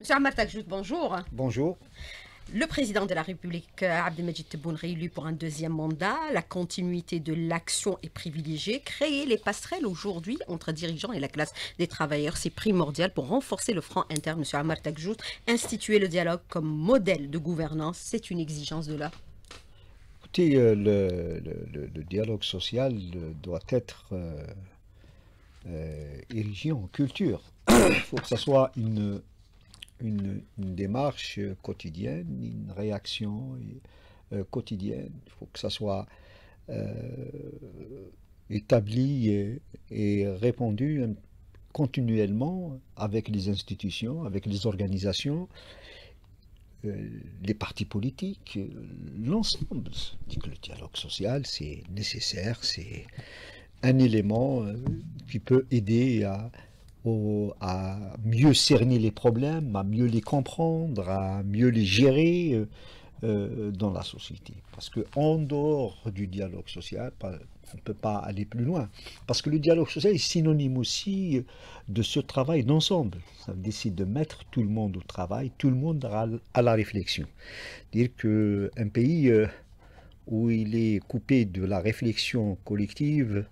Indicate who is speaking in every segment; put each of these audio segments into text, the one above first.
Speaker 1: Monsieur Ammar bonjour. Bonjour. Le président de la République, euh, Abdelmajid Tebboune, réélu pour un deuxième mandat, la continuité de l'action est privilégiée. Créer les passerelles aujourd'hui entre dirigeants et la classe des travailleurs, c'est primordial pour renforcer le front interne. Monsieur Ammar instituer le dialogue comme modèle de gouvernance, c'est une exigence de là.
Speaker 2: Écoutez, euh, le, dialogue social euh, doit être euh, érigé en culture. Il faut que ce soit une une, démarche euh, quotidienne, une réaction euh, quotidienne. Il faut que ça soit euh, établi et, répondu hein, continuellement avec les institutions, avec les organisations, les partis politiques, l'ensemble. Le dialogue social, c'est nécessaire, c'est un élément qui peut aider à à mieux cerner les problèmes, à mieux les comprendre, à mieux les gérer euh, euh, dans la société. Parce qu'en dehors du dialogue social, on ne peut pas aller plus loin. Parce que le dialogue social est synonyme aussi euh, de ce travail d'ensemble. Ça décide de mettre tout le monde au travail, tout le monde à la réflexion. Dire qu'un pays où il est coupé de la réflexion collective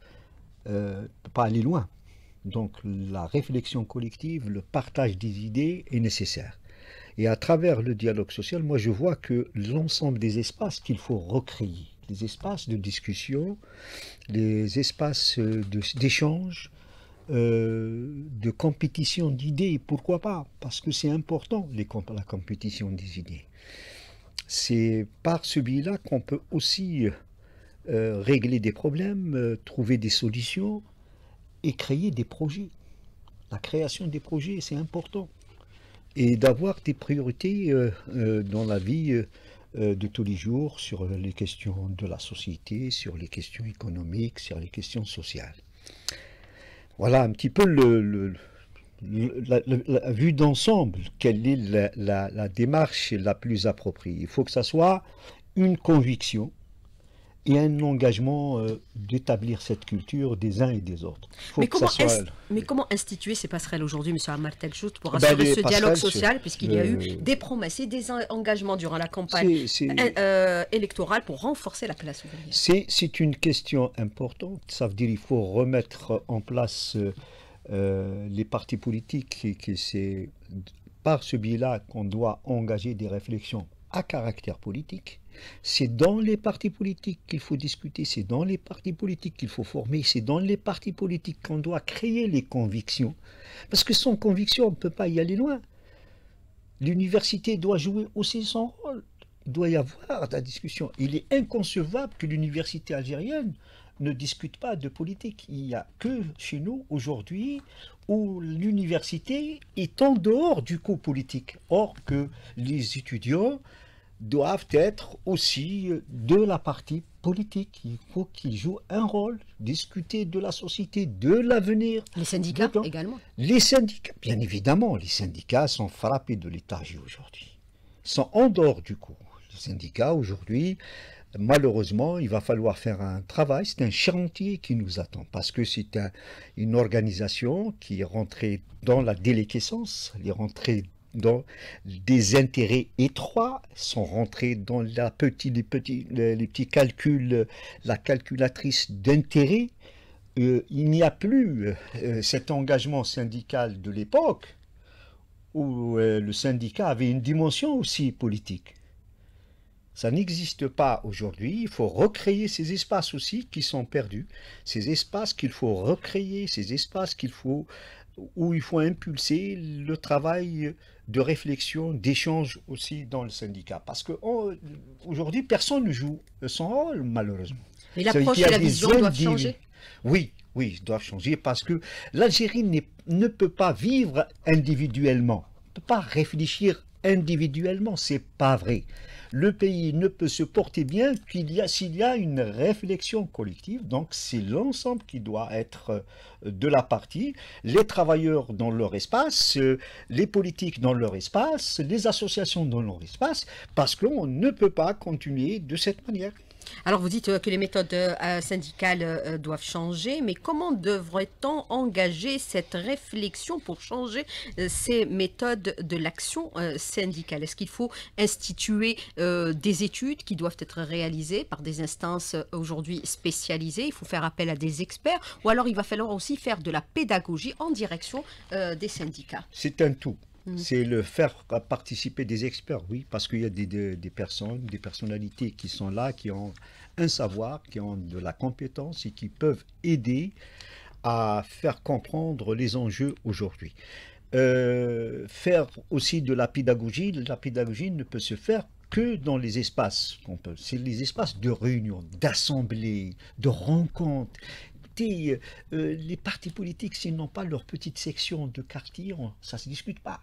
Speaker 2: ne peut pas aller loin. Donc la réflexion collective, le partage des idées est nécessaire. Et à travers le dialogue social, moi je vois que l'ensemble des espaces qu'il faut recréer, les espaces de discussion, les espaces d'échange, euh, de compétition d'idées, pourquoi pas Parce que c'est important la compétition des idées. C'est par ce biais-là qu'on peut aussi euh, régler des problèmes, euh, trouver des solutions, et créer des projets. La création des projets, c'est important. Et d'avoir des priorités euh, euh, dans la vie euh, de tous les jours sur les questions de la société, sur les questions économiques, sur les questions sociales. Voilà un petit peu le, la, vue d'ensemble, quelle est la, la démarche la plus appropriée. Il faut que ça soit une conviction, a un engagement euh, d'établir cette culture des uns et des autres.
Speaker 1: mais, comment instituer ces passerelles aujourd'hui, M. amartel Telchout, pour ben, assurer ce dialogue social, puisqu'il y a eu euh, des promesses et des engagements durant la campagne euh, électorale pour renforcer la classe ouvrière
Speaker 2: C'est une question importante. Ça veut dire qu'il faut remettre en place les partis politiques et que c'est par ce biais-là qu'on doit engager des réflexions à caractère politique c'est dans les partis politiques qu'il faut discuter, c'est dans les partis politiques qu'il faut former, c'est dans les partis politiques qu'on doit créer les convictions. Parce que sans conviction, on ne peut pas y aller loin. L'université doit jouer aussi son rôle. Il doit y avoir la discussion. Il est inconcevable que l'université algérienne ne discute pas de politique. Il n'y a que chez nous aujourd'hui où l'université est en dehors du coup politique. Or que les étudiants doivent être aussi de la partie politique. Il faut qu'ils jouent un rôle, discuter de la société, de
Speaker 1: l'avenir. Les syndicats également
Speaker 2: Les syndicats, bien évidemment, les syndicats sont frappés de léthargie aujourd'hui, sont en dehors du coup. Les syndicats aujourd'hui, malheureusement, il va falloir faire un travail, c'est un chantier qui nous attend, parce que c'est une organisation qui est rentrée dans la déliquescence, elle est rentrée dans des intérêts étroits, sont rentrés dans la petite, les, petits, les petits calculs, la calculatrice d'intérêts. Euh, il n'y a plus euh, cet engagement syndical de l'époque où euh, le syndicat avait une dimension aussi politique. Ça n'existe pas aujourd'hui. Il faut recréer ces espaces aussi qui sont perdus, ces espaces qu'il faut recréer, ces espaces qu'il faut où il faut impulser le travail de réflexion, d'échange aussi dans le syndicat. Parce qu'aujourd'hui, oh, personne ne joue son rôle, malheureusement. Mais l'approche et la vision doivent changer. Oui, oui, doivent changer parce que l'Algérie ne peut pas vivre individuellement, ne peut pas réfléchir individuellement, c'est pas vrai le pays ne peut se porter bien qu'il y a, s'il y a une réflexion collective. Donc c'est l'ensemble qui doit être euh, de la partie, les travailleurs dans leur espace, euh, les politiques dans leur espace, les associations dans leur espace, parce qu'on ne peut pas continuer de cette manière.
Speaker 1: Alors vous dites euh, que les méthodes euh, euh, syndicales doivent changer, mais comment devrait-on engager cette réflexion pour changer ces méthodes de l'action syndicale Est-ce qu'il faut instituer des études qui doivent être réalisées par des instances aujourd'hui spécialisées Il faut faire appel à des experts ou alors il va falloir aussi faire de la pédagogie en direction des syndicats
Speaker 2: C'est un tout. Mm. C'est le faire participer des experts, oui, parce qu'il y a des, personnes, des personnalités qui sont là, qui ont un savoir, qui ont de la compétence et qui peuvent aider à faire comprendre les enjeux aujourd'hui. Euh, faire aussi de la pédagogie, la pédagogie ne peut se faire que dans les espaces, c'est les espaces de réunion, d'assemblée, de rencontre. Euh, les partis politiques, s'ils n'ont pas leur petite section de quartier, ça ne se discute pas.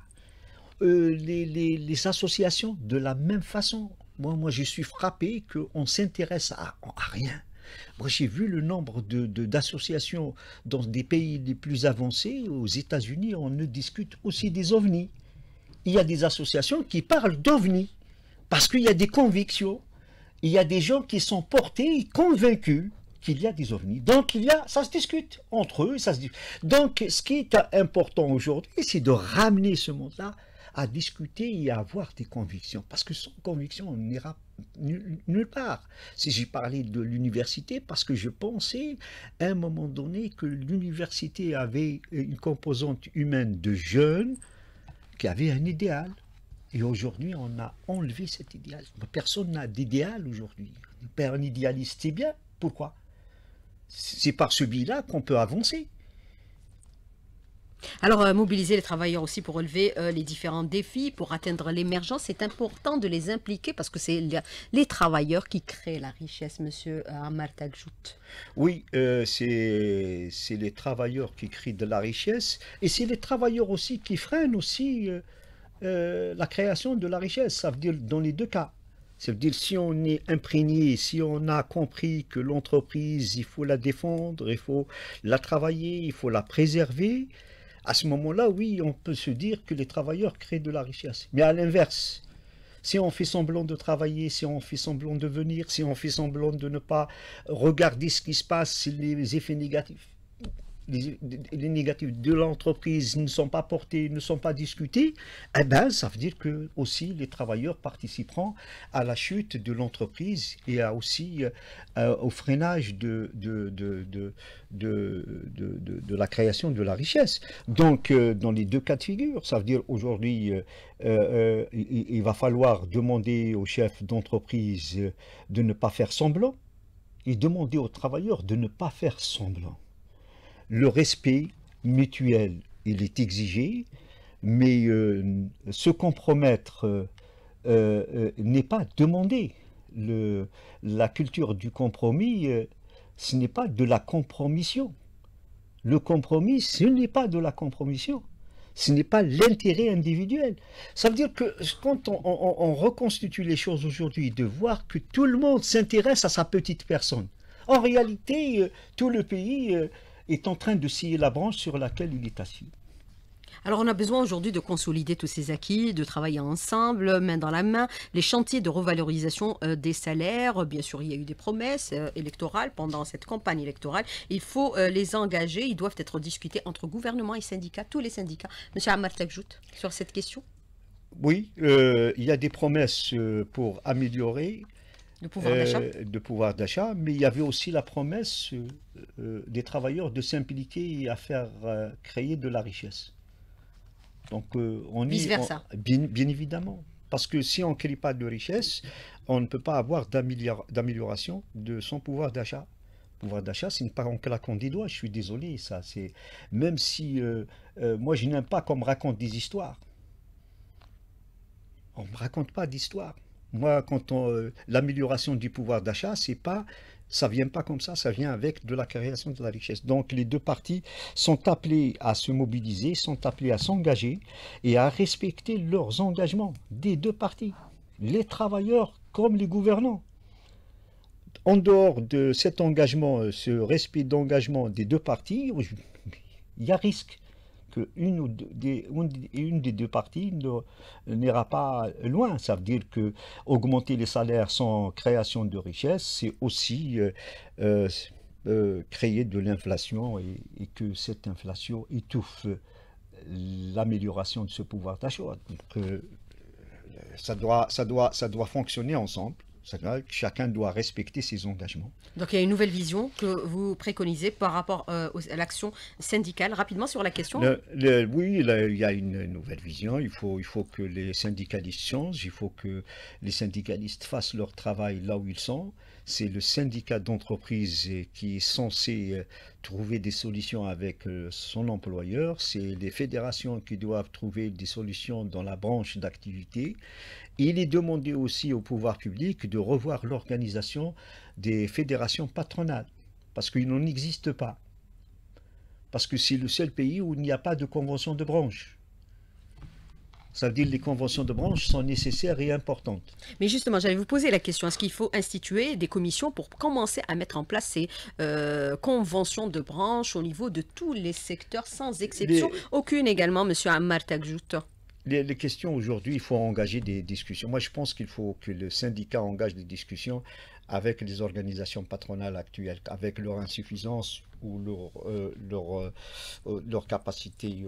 Speaker 2: Euh, les, associations de la même façon. Moi, moi je suis frappé qu'on s'intéresse à, rien. Moi, j'ai vu le nombre d'associations de, dans des pays les plus avancés. Aux États-Unis, on ne discute aussi des ovnis. Il y a des associations qui parlent d'ovnis parce qu'il y a des convictions. Il y a des gens qui sont portés et convaincus qu'il y a des ovnis. Donc, il y a, ça se discute entre eux. Ça se Donc, ce qui est important aujourd'hui, c'est de ramener ce monde-là à discuter et à avoir des convictions. Parce que sans conviction, on n'ira nulle part. Si j'ai parlé de l'université, parce que je pensais à un moment donné que l'université avait une composante humaine de jeunes qui avait un idéal. Et aujourd'hui, on a enlevé cet idéal. Personne n'a d'idéal aujourd'hui. Un idéaliste, c'est bien. Pourquoi C'est par ce biais-là qu'on peut avancer.
Speaker 1: Alors, euh, mobiliser les travailleurs aussi pour relever euh, les différents défis, pour atteindre l'émergence, c'est important de les impliquer parce que c'est les travailleurs qui créent la richesse, monsieur euh, Amar
Speaker 2: Oui, c'est les travailleurs qui créent de la richesse et c'est les travailleurs aussi qui freinent aussi la création de la richesse, ça veut dire dans les deux cas. Ça veut dire si on est imprégné, si on a compris que l'entreprise, il faut la défendre, il faut la travailler, il faut la préserver, à ce moment-là, oui, on peut se dire que les travailleurs créent de la richesse. Mais à l'inverse, si on fait semblant de travailler, si on fait semblant de venir, si on fait semblant de ne pas regarder ce qui se passe, c'est les effets négatifs les, négatives de l'entreprise ne sont pas portés, ne sont pas discutés, eh ben, ça veut dire que aussi les travailleurs participeront à la chute de l'entreprise et à aussi euh, euh, au freinage de de, de, de, la création de la richesse. Donc, euh, dans les deux cas de figure, ça veut dire aujourd'hui, il va falloir demander aux chefs d'entreprise de ne pas faire semblant et demander aux travailleurs de ne pas faire semblant le respect mutuel, il est exigé, mais euh, se compromettre euh, euh, n'est pas demandé. Le, la culture du compromis, ce n'est pas de la compromission. Le compromis, ce n'est pas de la compromission. Ce n'est pas l'intérêt individuel. Ça veut dire que quand on reconstitue les choses aujourd'hui, de voir que tout le monde s'intéresse à sa petite personne. En réalité, tout le pays est en train de scier la branche sur laquelle il est assis.
Speaker 1: Alors on a besoin aujourd'hui de consolider tous ces acquis, de travailler ensemble, main dans la main. Les chantiers de revalorisation euh, des salaires, bien sûr, il y a eu des promesses euh, électorales pendant cette campagne électorale. Il faut euh, les engager, ils doivent être discutés entre gouvernement et syndicats, tous les syndicats. Monsieur Amar ajoutes sur cette question
Speaker 2: Oui, il y a des promesses pour améliorer de pouvoir d'achat. de euh, pouvoir d'achat, mais il y avait aussi la promesse euh, des travailleurs de s'impliquer à faire euh, créer de la richesse. Donc on Vice versa. bien, évidemment. Parce que si on ne crée pas de richesse, on ne peut pas avoir d'amélioration de son pouvoir d'achat. Pouvoir d'achat, c'est pas en claquant des doigts, je suis désolé, ça. c'est Même si moi je n'aime pas qu'on me raconte des histoires. On ne me raconte pas d'histoires. Moi, quand on, euh, l'amélioration du pouvoir d'achat, c'est pas, ça vient pas comme ça, ça vient avec de la création de la richesse. Donc, les deux parties sont appelées à se mobiliser, sont appelées à s'engager et à respecter leurs engagements des deux parties, les travailleurs comme les gouvernants. En dehors de cet engagement, ce respect d'engagement des deux parties, il y a risque des, une, des deux parties n'ira pas loin. Ça veut dire que augmenter les salaires sans création de richesse, c'est aussi euh, euh, euh, créer de l'inflation et, que cette inflation étouffe l'amélioration de ce pouvoir d'achat. Donc, ça doit, ça, doit, ça doit fonctionner ensemble. Chacun doit respecter ses engagements.
Speaker 1: Donc il y a une nouvelle vision que vous préconisez par rapport euh, à l'action syndicale. Rapidement sur la question.
Speaker 2: oui, il y a une nouvelle vision. Il faut, il faut que les syndicalistes changent. Il faut que les syndicalistes fassent leur travail là où ils sont c'est le syndicat d'entreprise euh, qui est censé euh, trouver des solutions avec euh, son employeur, c'est les fédérations qui doivent trouver des solutions dans la branche d'activité. Il est demandé aussi au pouvoir public de revoir l'organisation des fédérations patronales, parce qu'il n'en existe pas. Parce que c'est le seul pays où il n'y a pas de convention de branche. Ça veut dire que les conventions de branche sont nécessaires et importantes.
Speaker 1: Mais justement, j'allais vous poser la question, est-ce qu'il faut instituer des commissions pour commencer à mettre en place ces euh, conventions de branche au niveau de tous les secteurs, sans exception Aucune également, M. Ammar les, les, questions aujourd'hui,
Speaker 2: il faut engager des discussions. Moi, je pense qu'il faut que le syndicat engage des discussions avec les organisations patronales actuelles, avec leur insuffisance ou leur, euh, euh, euh, leur, capacité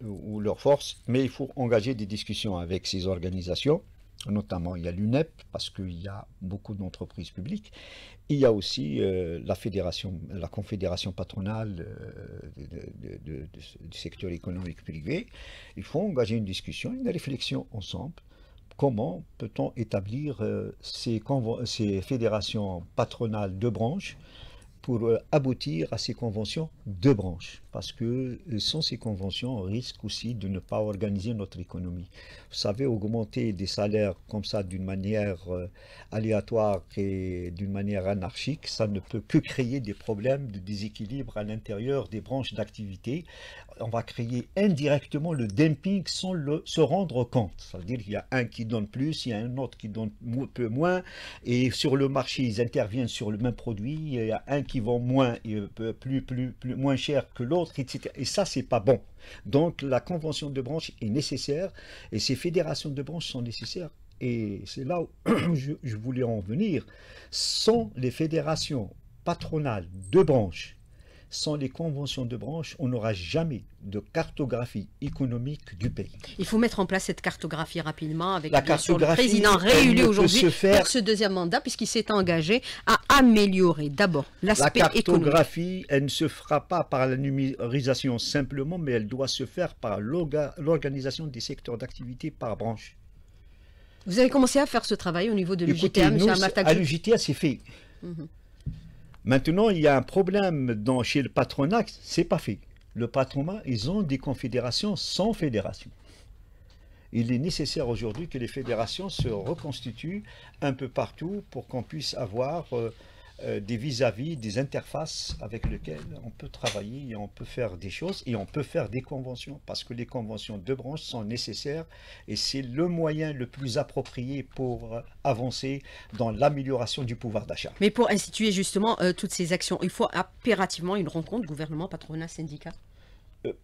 Speaker 2: ou, leur force, mais il faut engager des discussions avec ces organisations notamment il y a l'UNEP, parce qu'il y a beaucoup d'entreprises publiques. Il y a aussi la fédération, la confédération patronale du secteur économique privé. Il faut engager une discussion, une réflexion ensemble. Comment peut-on établir ces, ces, fédérations patronales de branches pour euh, aboutir à ces conventions de branches, parce que euh, sans ces conventions, on risque aussi de ne pas organiser notre économie. Vous savez, augmenter des salaires comme ça d'une manière euh, aléatoire et d'une manière anarchique, ça ne peut que créer des problèmes de déséquilibre à l'intérieur des branches d'activité on va créer indirectement le dumping sans se rendre compte. cest à dire qu'il y a un qui donne plus, il y a un autre qui donne peu moins, et sur le marché, ils interviennent sur le même produit, il y a un qui vend moins, plus, plus, moins cher que l'autre, etc. Et ça, n'est pas bon. Donc, la convention de branche est nécessaire, et ces fédérations de branches sont nécessaires et c'est là où je, voulais en venir, sans les fédérations patronales de branches sans les conventions de branche, on n'aura jamais de cartographie économique du pays.
Speaker 1: Il faut mettre en place cette cartographie rapidement avec la le président réélu aujourd'hui pour ce deuxième mandat, puisqu'il s'est engagé à améliorer d'abord l'aspect économique. La
Speaker 2: cartographie, elle ne se fera pas par la numérisation simplement, mais elle doit se faire par l'organisation des secteurs d'activité par branche.
Speaker 1: Vous avez commencé à faire ce travail au niveau de l'UJTA, M. c'est fait. Mhm.
Speaker 2: Maintenant, il y a un problème dans, chez le patronat, c'est pas fait. Le patronat, ils ont des confédérations sans fédération. Il est nécessaire aujourd'hui que les fédérations se reconstituent un peu partout pour qu'on puisse avoir... Euh, euh, des vis-à-vis des interfaces avec lesquelles on peut travailler et on peut faire des choses et on peut faire des conventions parce que les conventions de branche sont nécessaires et c'est le moyen le plus approprié pour avancer dans l'amélioration du pouvoir d'achat.
Speaker 1: Mais pour instituer justement euh, toutes ces actions, il faut impérativement une rencontre gouvernement, patronat, syndicat
Speaker 2: euh,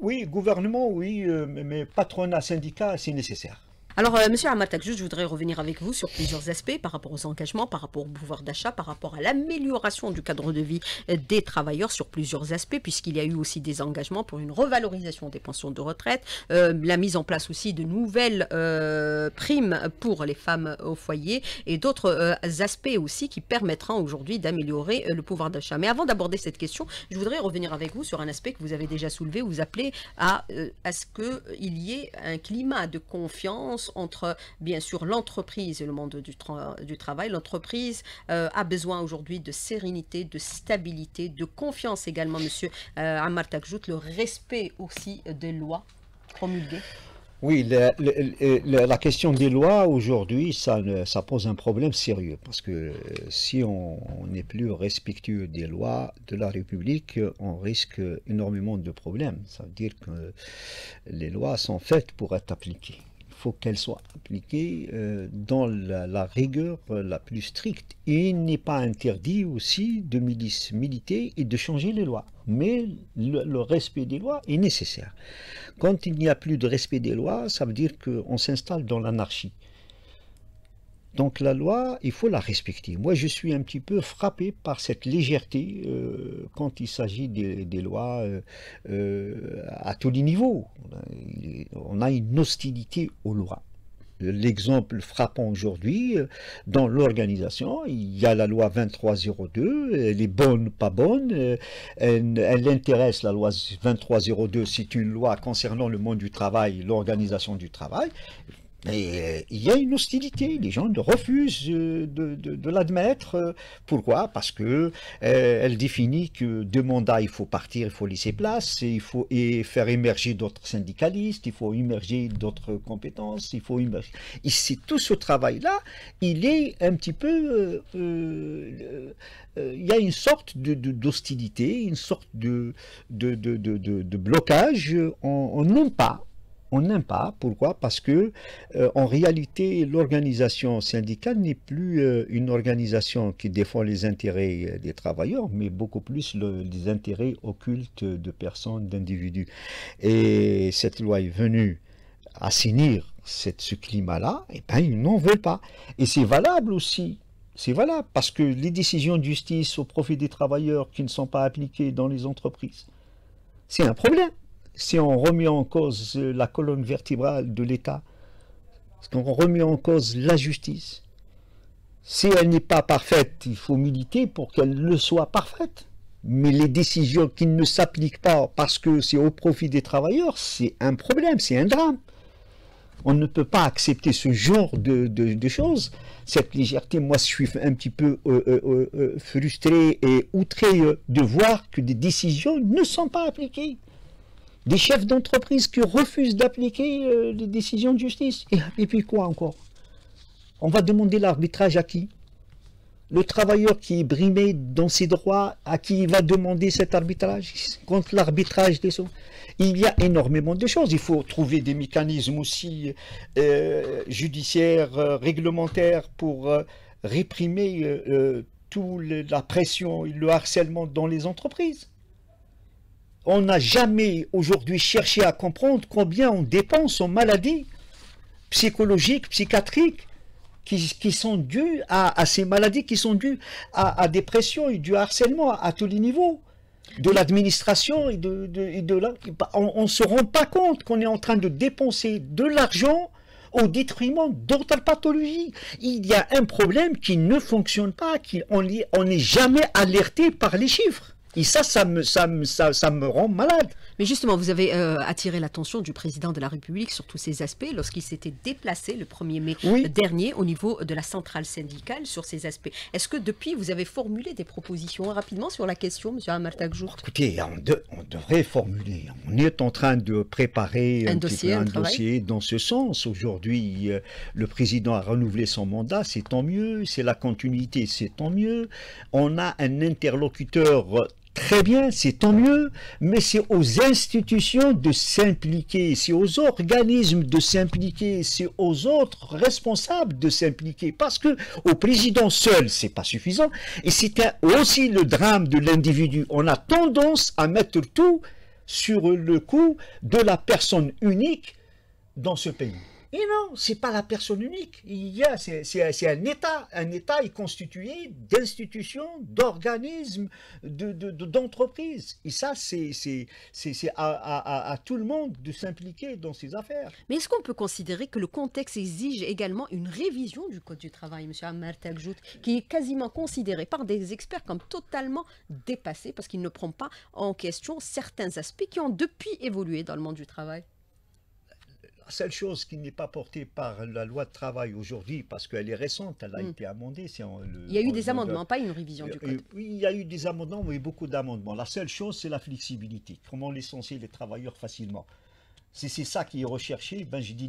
Speaker 2: Oui, gouvernement, oui, mais patronat, syndicat, c'est nécessaire.
Speaker 1: Alors, euh, Monsieur je voudrais revenir avec vous sur plusieurs aspects par rapport aux engagements, par rapport au pouvoir d'achat, par rapport à l'amélioration du cadre de vie euh, des travailleurs sur plusieurs aspects, puisqu'il y a eu aussi des engagements pour une revalorisation des pensions de retraite, euh, la mise en place aussi de nouvelles primes pour les femmes au foyer et d'autres aspects aussi qui permettront aujourd'hui d'améliorer le pouvoir d'achat. Mais avant d'aborder cette question, je voudrais revenir avec vous sur un aspect que vous avez déjà soulevé. Vous appelez à, à ce qu'il y ait un climat de confiance entre, bien sûr, l'entreprise et le monde du, travail. L'entreprise euh, a besoin aujourd'hui de sérénité, de stabilité, de confiance également, monsieur euh, Ammar le respect aussi des lois promulguées.
Speaker 2: Oui, la question des lois aujourd'hui, ça, ça, pose un problème sérieux parce que euh, si on n'est plus respectueux des lois de la République, on risque énormément de problèmes. Ça veut dire que les lois sont faites pour être appliquées faut qu'elle soit appliquée euh, dans la, rigueur euh, la plus stricte. Et il n'est pas interdit aussi de militer et de changer les lois. Mais le, le respect des lois est nécessaire. Quand il n'y a plus de respect des lois, ça veut dire qu'on s'installe dans l'anarchie. Donc la loi, il faut la respecter. Moi, je suis un petit peu frappé par cette légèreté euh, quand il s'agit des, lois euh, euh, à tous les niveaux. On a une hostilité aux lois. L'exemple frappant aujourd'hui, dans l'organisation, il y a la loi 2302, elle est bonne, pas bonne, elle, elle intéresse la loi 2302, c'est une loi concernant le monde du travail, l'organisation du travail. Mais euh, il y a une hostilité, les gens refusent euh, de, l'admettre. Pourquoi Parce que euh, elle définit que deux il faut partir, il faut laisser place, il faut et faire émerger d'autres syndicalistes, il faut émerger d'autres compétences, il faut émerger. tout ce travail-là, il est un petit peu, il y a une sorte d'hostilité, une sorte de, de, blocage. On n'en pas on n'aime pas. Pourquoi Parce que euh, en réalité, l'organisation syndicale n'est plus euh, une organisation qui défend les intérêts euh, des travailleurs, mais beaucoup plus les intérêts occultes de personnes, d'individus. Et cette loi est venue assainir cette, ce climat-là, et eh ben ils n'en veulent pas. Et c'est valable aussi c'est valable parce que les décisions de justice au profit des travailleurs qui ne sont pas appliquées dans les entreprises, c'est un problème si on remet en cause la colonne vertébrale de l'État, si on remet en cause la justice, si elle n'est pas parfaite, il faut militer pour qu'elle le soit parfaite. Mais les décisions qui ne s'appliquent pas parce que c'est au profit des travailleurs, c'est un problème, c'est un drame. On ne peut pas accepter ce genre de, choses. Cette légèreté, moi, je suis un petit peu euh, euh, euh, frustré et outré de voir que des décisions ne sont pas appliquées des chefs d'entreprise qui refusent d'appliquer euh, les décisions de justice. Et, puis quoi encore On va demander l'arbitrage à qui Le travailleur qui est brimé dans ses droits, à qui il va demander cet arbitrage Contre l'arbitrage des Il y a énormément de choses. Il faut trouver des mécanismes aussi euh, judiciaires, euh, réglementaires pour réprimer toute la pression et le harcèlement dans les entreprises on n'a jamais aujourd'hui cherché à comprendre combien on dépense en maladies psychologiques, psychiatriques, qui, sont dues à, ces maladies, qui sont dues à, dépression dépression et du harcèlement à, tous les niveaux de l'administration et de, on ne se rend pas compte qu'on est en train de dépenser de l'argent au détriment d'autres pathologies. Il y a un problème qui ne fonctionne pas, qui, on
Speaker 1: n'est jamais alerté par les chiffres. Et ça, ça me, ça, me, rend malade. Mais justement, vous avez euh, attiré l'attention du président de la République sur tous ces aspects lorsqu'il s'était déplacé le 1er mai dernier au niveau de la centrale syndicale sur ces aspects. Est-ce que depuis, vous avez formulé des propositions rapidement sur la question, M. Amartagjour
Speaker 2: Écoutez, on, devrait formuler. On est en train de préparer un, dossier, dans ce sens. Aujourd'hui, euh, le président a renouvelé son mandat, c'est tant mieux. C'est la continuité, c'est tant mieux. On a un interlocuteur Très bien, c'est tant mieux, mais c'est aux institutions de s'impliquer, c'est aux organismes de s'impliquer, c'est aux autres responsables de s'impliquer, parce que au président seul, c'est pas suffisant, et c'est aussi le drame de l'individu. On a tendance à mettre tout sur le coup de la personne unique dans ce pays. Et non, ce n'est pas la personne unique. c'est un État. Un État est constitué d'institutions, d'organismes, d'entreprises. et ça, c'est
Speaker 1: à, tout le monde de s'impliquer dans ces affaires. Mais est-ce qu'on peut considérer que le contexte exige également une révision du Code du travail, M. Amar qui est quasiment considéré par des experts comme totalement dépassé parce qu'il ne prend pas en question certains aspects qui ont depuis évolué dans le monde du travail
Speaker 2: la seule chose qui n'est pas portée par la loi de travail aujourd'hui, parce qu'elle est récente, elle a hmm. été amendée. il y a eu des amendements, pas une révision du euh, code. Oui, il y a eu des amendements, mais beaucoup d'amendements. La seule chose, c'est la flexibilité. Comment licencier les travailleurs facilement Si c'est ça qui est recherché, ben je dis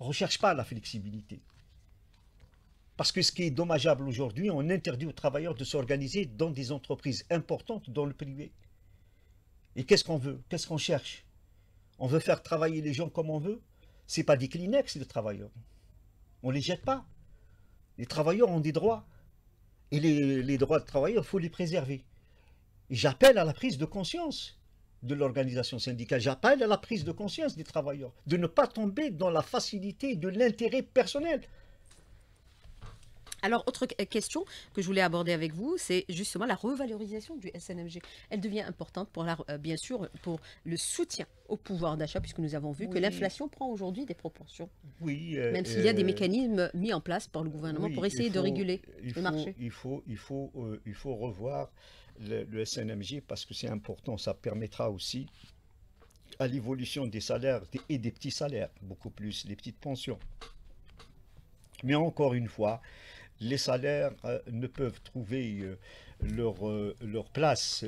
Speaker 2: On recherche pas la flexibilité. Parce que ce qui est dommageable aujourd'hui, on interdit aux travailleurs de s'organiser dans des entreprises importantes dans le privé. Et qu'est-ce qu'on veut Qu'est-ce qu'on cherche on veut faire travailler les gens comme on veut. Ce n'est pas des Kleenex, les travailleurs. On ne les jette pas. Les travailleurs ont des droits. Et les, les droits de travailleurs, il faut les préserver. J'appelle à la prise de conscience de l'organisation syndicale. J'appelle à la prise de conscience des travailleurs, de ne pas tomber dans la
Speaker 1: facilité de l'intérêt personnel. Alors, autre euh, question que je voulais aborder avec vous, c'est justement la revalorisation du SNMG. Elle devient importante, pour la, euh, bien sûr, pour le soutien au pouvoir d'achat, puisque nous avons vu que l'inflation prend aujourd'hui des proportions. Oui. Euh, même s'il y a des mécanismes mis en place par le gouvernement pour essayer de réguler le marché.
Speaker 2: Il faut, il faut, il faut revoir le, le SNMG parce que c'est important. Ça permettra aussi à l'évolution des salaires et des petits salaires, beaucoup plus, les petites pensions. Mais encore une fois, les salaires euh, ne peuvent trouver euh, leur, euh, leur place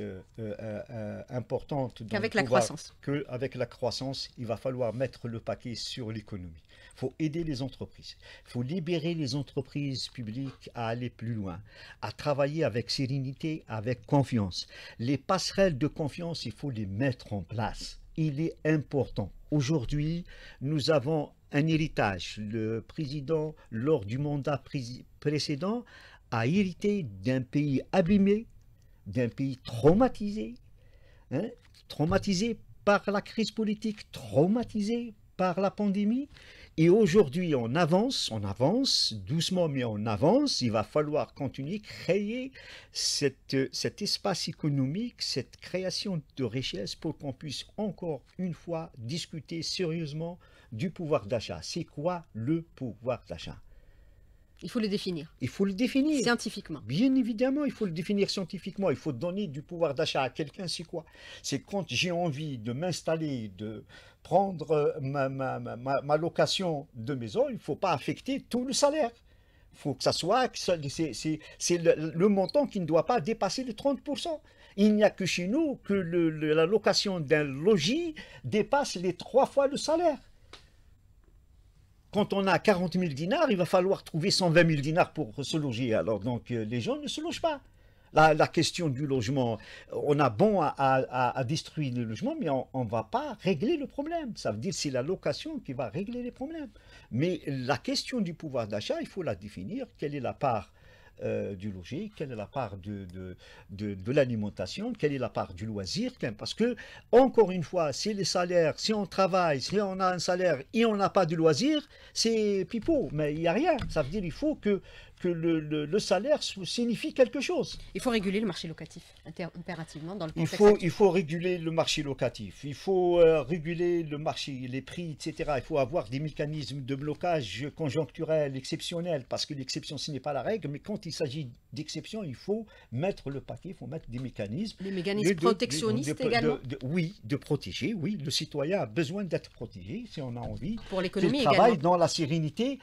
Speaker 2: importante dans qu'avec la croissance. Que avec la croissance, il va falloir mettre le paquet sur l'économie. Il faut aider les entreprises. Il faut libérer les entreprises publiques à aller plus loin, à travailler avec sérénité, avec confiance. Les passerelles de confiance, il faut les mettre en place. Il est important. Aujourd'hui, nous avons un héritage. Le président, lors du mandat président, précédent a hérité d'un pays abîmé, d'un pays traumatisé, hein, traumatisé par la crise politique, traumatisé par la pandémie. Et aujourd'hui, on avance, on avance, doucement, mais on avance. Il va falloir continuer, créer cet espace économique, cette création de richesses pour qu'on puisse encore une fois discuter sérieusement du pouvoir d'achat. C'est quoi le pouvoir d'achat
Speaker 1: il faut le définir.
Speaker 2: Il faut le définir. Scientifiquement. Bien évidemment, il faut le définir scientifiquement. Il faut donner du pouvoir d'achat à quelqu'un. C'est quoi C'est quand j'ai envie de m'installer, de prendre euh, ma, location de maison, il ne faut pas affecter tout le salaire. Il faut que ça soit, c'est le, montant qui ne doit pas dépasser les 30%. Il n'y a que chez nous que la location d'un logis dépasse les trois fois le salaire quand on a 40 000 dinars, il va falloir trouver 120 000 dinars pour se loger. Alors donc euh, les gens ne se logent pas. La, question du logement, on a bon à, à, à détruire le logement, mais on ne va pas régler le problème. Ça veut dire que c'est la location qui va régler les problèmes. Mais la question du pouvoir d'achat, il faut la définir. Quelle est la part euh, du logique, quelle est la part de, de, de, l'alimentation, quelle est la part du loisir, parce que, encore une fois, si les salaires, si on travaille, si on a un salaire et on n'a pas de loisir, c'est pipeau, mais il n'y a rien. Ça veut dire qu'il faut que que
Speaker 1: le, salaire signifie quelque chose. Il faut réguler le marché locatif, impérativement, dans le contexte. Il faut,
Speaker 2: il faut réguler le marché locatif, il faut euh, réguler le marché, les prix, etc. Il faut avoir des mécanismes de blocage conjoncturel, exceptionnel, parce que l'exception, ce n'est pas la règle, mais quand il s'agit d'exception, il faut mettre le paquet, il faut mettre des mécanismes. Des mécanismes protectionnistes également Oui, de protéger, oui. Le citoyen a besoin d'être protégé, si on a envie. Pour l'économie également. travaille dans la sérénité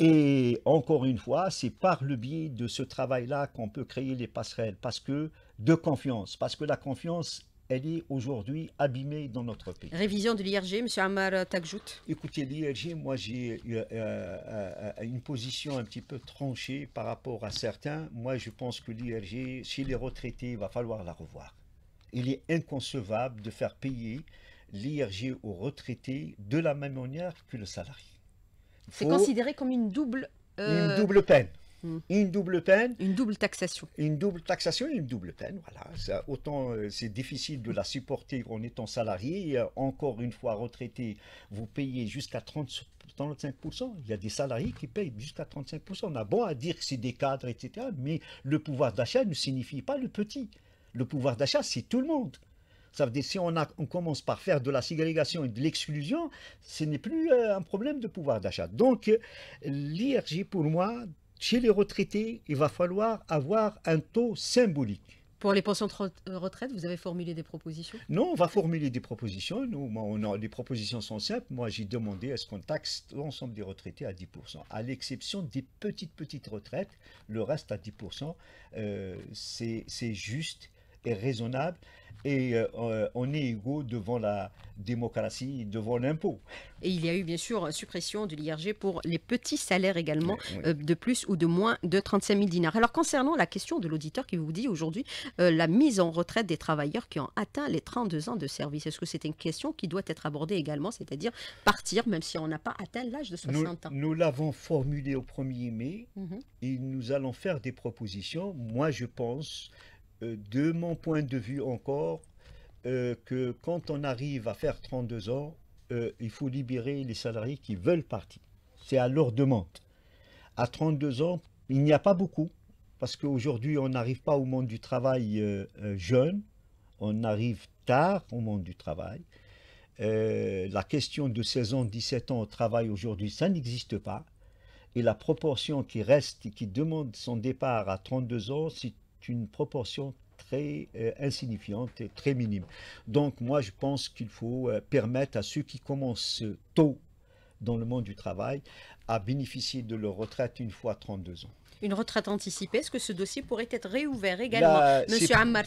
Speaker 2: et encore une fois, c'est par le biais de ce travail-là qu'on peut créer les passerelles, parce que de confiance, parce que la confiance, elle est aujourd'hui abîmée dans notre pays.
Speaker 1: Révision de l'IRG, M. Amar Takjout.
Speaker 2: Écoutez, l'IRG, moi j'ai euh, euh, euh, une position un petit peu tranchée par rapport à certains. Moi, je pense que l'IRG, chez les retraités, il va falloir la revoir. Il est inconcevable de faire payer l'IRG aux retraités de la même manière que le salarié. C'est considéré
Speaker 1: comme une double... Une euh, double
Speaker 2: peine. Hmm. Une double peine. Une double taxation. Une double taxation, une double peine, voilà. autant euh, c'est difficile de la supporter en étant salarié, encore une fois retraité, vous payez jusqu'à 35%. Il y a des salariés qui payent jusqu'à 35%. On a bon à dire que c'est des cadres, etc. Mais le pouvoir d'achat ne signifie pas le petit. Le pouvoir d'achat, c'est tout le monde. Ça veut dire si on, commence par faire de la ségrégation et de l'exclusion, ce n'est plus euh, un problème de pouvoir d'achat. Donc, l'IRG, pour moi, chez les retraités, il va falloir avoir un taux symbolique.
Speaker 1: Pour les pensions de euh, retraite, vous avez formulé des propositions
Speaker 2: Non, on va formuler des propositions. Nous, les propositions sont simples. Moi, j'ai demandé est-ce qu'on taxe l'ensemble des retraités à 10%, à l'exception des petites, petites retraites. Le reste à 10%, euh, c'est juste et raisonnable
Speaker 1: et euh, euh, on est égaux devant la démocratie, devant l'impôt. Et il y a eu bien sûr suppression de l'IRG pour les petits salaires également, eh euh, de plus ou de moins de 35 000 dinars. Alors concernant la question de l'auditeur qui vous dit aujourd'hui la mise en retraite des travailleurs qui ont atteint les 32 ans de service, est-ce que c'est une question qui doit être abordée également, c'est-à-dire partir même si on n'a pas atteint l'âge de 60 ans
Speaker 2: Nous l'avons formulé au 1er mai mhm. et nous allons faire des propositions. Moi je pense euh, de mon point de vue encore, euh, que quand on arrive à faire 32 ans, euh, il faut libérer les salariés qui veulent partir. C'est à leur demande. À 32 ans, il n'y a pas beaucoup, parce qu'aujourd'hui, on n'arrive pas au monde du travail jeune, on arrive tard au monde du travail. la question de 16 ans, 17 ans au travail aujourd'hui, ça n'existe pas. Et la proportion qui reste et qui demande son départ à 32 ans, c'est une proportion très euh, insignifiante et très minime. Donc moi, je pense qu'il faut euh, permettre à ceux qui commencent tôt dans le monde du travail à bénéficier de leur retraite une fois 32 ans
Speaker 1: une retraite anticipée, est-ce que ce dossier pourrait être réouvert également Monsieur Ammar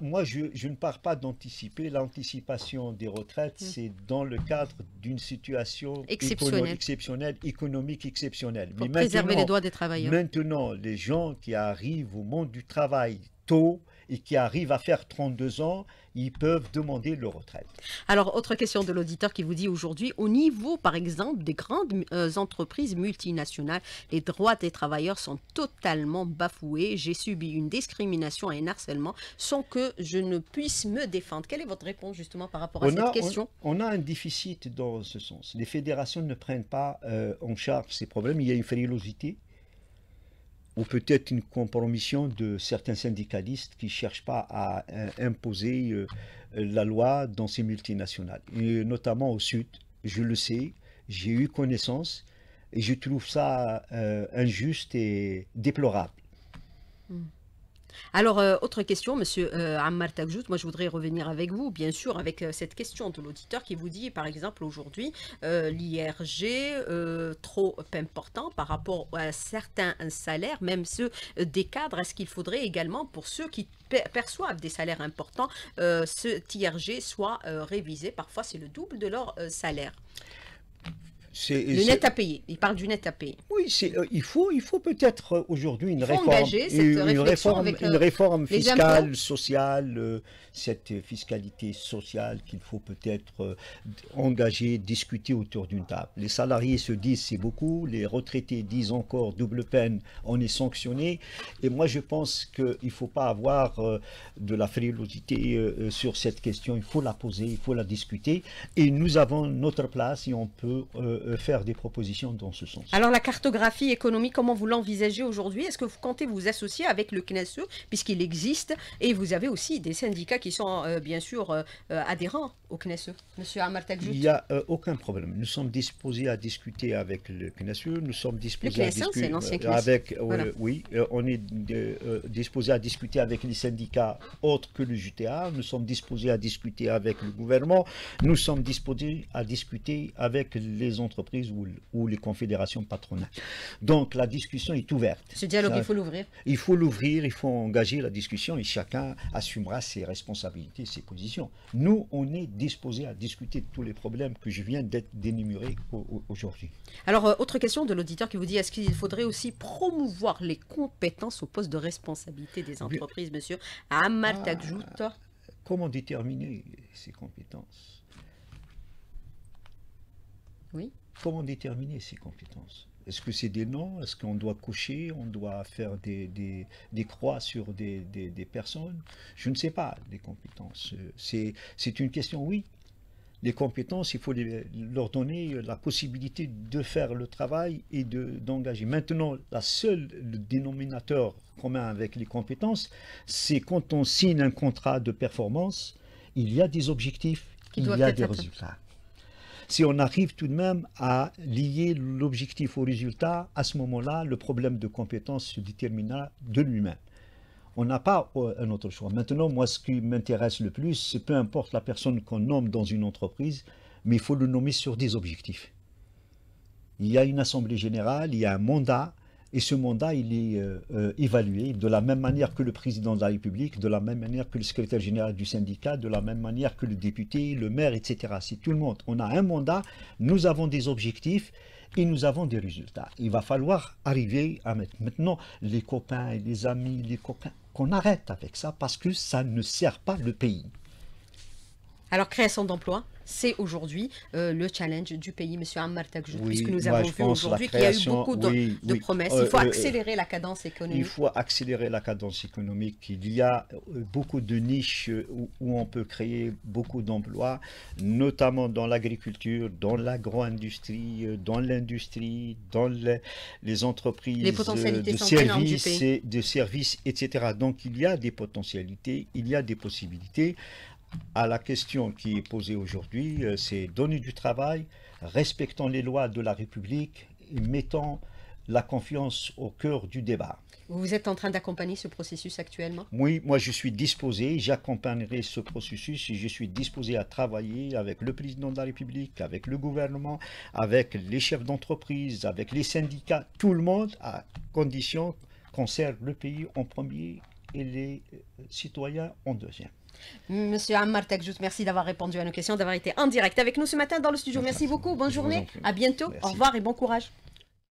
Speaker 2: Moi, je, ne pars pas d'anticiper. L'anticipation des retraites, mm. c'est dans le cadre d'une situation
Speaker 1: exceptionnelle.
Speaker 2: économique exceptionnelle. Pour Mais préserver les droits des travailleurs. Maintenant, les gens qui arrivent au monde du travail tôt, et qui arrivent à faire 32 ans, ils peuvent demander leur retraite.
Speaker 1: Alors, autre question de l'auditeur qui vous dit aujourd'hui, au niveau, par exemple, des grandes euh, entreprises multinationales, les droits des travailleurs sont totalement bafoués. J'ai subi une discrimination et un harcèlement sans que je ne puisse me défendre. Quelle est votre réponse justement par rapport à cette question
Speaker 2: on, a un déficit dans ce sens. Les fédérations ne prennent pas euh, en charge ces problèmes. Il y a une frilosité ou peut-être une compromission de certains syndicalistes qui ne cherchent pas à euh, imposer euh, la loi dans ces multinationales, notamment au Sud. Je le sais, j'ai eu connaissance et je trouve ça euh, injuste et déplorable.
Speaker 1: Hmm. Alors, euh, autre question, monsieur euh, Ammar Tagjout, moi je voudrais revenir avec vous, bien sûr, avec euh, cette question de l'auditeur qui vous dit, par exemple, aujourd'hui, l'IRG trop important par rapport à certains salaires, même ceux des cadres, est-ce qu'il faudrait également pour ceux qui perçoivent des salaires importants, ce IRG soit révisé, parfois c'est le double de leur salaire le net à payer. Il parle du net à payer. Oui, c'est, euh, il
Speaker 2: faut, il faut peut-être euh, aujourd'hui une, réforme, une, réforme, une euh, réforme fiscale, sociale, cette fiscalité sociale qu'il faut peut-être engager, discuter autour d'une table. Les salariés se disent c'est beaucoup, les retraités disent encore double peine, on est sanctionné. Et moi, je pense qu'il ne faut pas avoir de la frilosité sur cette question. Il faut la poser, il faut la discuter. Et nous avons notre place et on peut euh, faire des propositions dans ce sens.
Speaker 1: Alors la cartographie économique, comment vous l'envisagez aujourd'hui Est-ce que vous comptez vous associer avec le CNESE puisqu'il existe et vous avez aussi des syndicats qui sont euh, bien sûr euh, adhérents au CNESE Monsieur Amartak Il n'y a
Speaker 2: aucun problème. Nous sommes disposés à discuter avec le CNESE. Nous sommes disposés le à discuter avec oui, on est disposés à discuter avec les syndicats autres que le JTA. Nous sommes disposés à discuter avec le gouvernement. Nous sommes disposés à discuter avec les entreprises entreprises ou, les confédérations patronales. Donc la discussion est ouverte. Ce dialogue, il faut l'ouvrir. Il faut l'ouvrir, il faut engager la discussion et chacun assumera ses responsabilités, ses positions. Nous, on est disposés à discuter de tous les problèmes que je viens d'être dénuméré aujourd'hui.
Speaker 1: Alors, euh, autre question de l'auditeur qui vous dit, est-ce qu'il faudrait aussi promouvoir les compétences au poste de responsabilité des entreprises, monsieur Amal ah,
Speaker 2: Comment déterminer ces compétences oui. Comment déterminer ces compétences Est-ce que c'est des noms Est-ce qu'on doit cocher On doit faire des, des, croix sur des, personnes Je ne sais pas, les compétences. C'est une question, oui, les compétences, il faut leur donner la possibilité de faire le travail et d'engager. Maintenant, la seule le dénominateur commun avec les compétences, c'est quand on signe un contrat de performance, il y a des objectifs, il y a des résultats si on arrive tout de même à lier l'objectif au résultat, à ce moment-là, le problème de compétence se déterminera de lui-même. On n'a pas euh, un autre choix. Maintenant, moi, ce qui m'intéresse le plus, c'est peu importe la personne qu'on nomme dans une entreprise, mais il faut le nommer sur des objectifs. Il y a une assemblée générale, il y a un mandat, et ce mandat, il est euh, euh, évalué de la même manière que le président de la République, de la même manière que le secrétaire général du syndicat, de la même manière que le député, le maire, etc. C'est tout le monde. On a un mandat, nous avons des objectifs et nous avons des résultats. Il va falloir arriver à mettre maintenant les copains et les amis, les copains, qu'on arrête avec ça parce que ça ne sert pas le pays.
Speaker 1: Alors, création d'emplois c'est aujourd'hui euh, le challenge du pays, Monsieur Ammar puisque nous avons vu aujourd'hui qu'il y a eu beaucoup de, promesses. Euh, il faut euh, accélérer la cadence économique. Il
Speaker 2: faut accélérer la cadence économique. Il y a beaucoup de niches où, on peut créer beaucoup d'emplois, notamment dans l'agriculture, dans l'agro-industrie, dans l'industrie, dans les, entreprises les services, de services, etc. Donc il y a des potentialités, il y a des possibilités à la question qui est posée aujourd'hui, euh, c'est donner du travail, respectant les lois de la République, et mettant la confiance au cœur du débat.
Speaker 1: Vous êtes en train d'accompagner ce processus actuellement
Speaker 2: Oui, moi je suis disposé, j'accompagnerai ce processus et je suis disposé à travailler avec le président de la République, avec le gouvernement, avec les chefs d'entreprise, avec les syndicats, tout le monde, à condition qu'on serve le pays en premier et les euh, citoyens en deuxième.
Speaker 1: Monsieur Ammar Takjout, merci d'avoir répondu à nos questions, d'avoir été en direct avec nous ce matin dans le studio. Merci beaucoup, bonne journée, à bientôt, au revoir et bon courage.